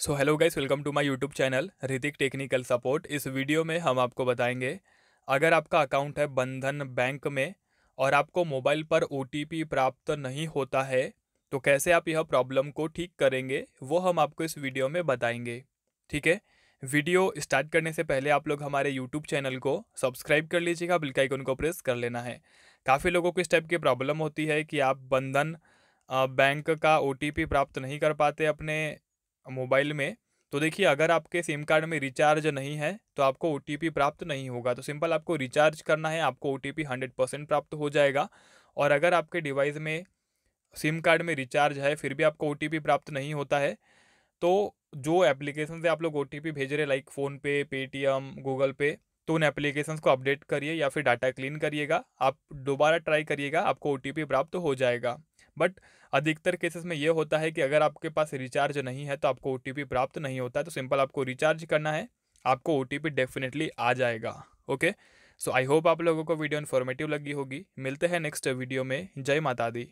so hello guys welcome to my YouTube channel Hrithik technical support इस video में हम आपको बताएंगे अगर आपका अकाउंट है बंधन बैंक में और आपको मोबाइल पर ओ प्राप्त नहीं होता है तो कैसे आप यह प्रॉब्लम को ठीक करेंगे वो हम आपको इस वीडियो में बताएंगे ठीक है वीडियो स्टार्ट करने से पहले आप लोग हमारे यूट्यूब चैनल को सब्सक्राइब कर लीजिएगा बिल आइकन को प्रेस कर लेना है काफ़ी लोगों को इस टाइप की प्रॉब्लम होती है कि आप बंधन बैंक का ओ प्राप्त नहीं कर पाते अपने मोबाइल में तो देखिए अगर आपके सिम कार्ड में रिचार्ज नहीं है तो आपको ओ प्राप्त नहीं होगा तो सिंपल आपको रिचार्ज करना है आपको ओ टी प्राप्त हो जाएगा और अगर आपके डिवाइस में सिम कार्ड में रिचार्ज है फिर भी आपको ओ प्राप्त नहीं होता है तो जो एप्लीकेशन से आप लोग ओ भेज रहे लाइक फ़ोनपे पेटीएम गूगल पे तो उन एप्लीकेशन को अपडेट करिए या फिर डाटा क्लीन करिएगा आप दोबारा ट्राई करिएगा आपको ओ प्राप्त हो जाएगा बट अधिकतर केसेस में ये होता है कि अगर आपके पास रिचार्ज नहीं है तो आपको ओ प्राप्त नहीं होता है तो सिंपल आपको रिचार्ज करना है आपको ओ डेफिनेटली आ जाएगा ओके सो आई होप आप लोगों को वीडियो इन्फॉर्मेटिव लगी होगी मिलते हैं नेक्स्ट वीडियो में जय माता दी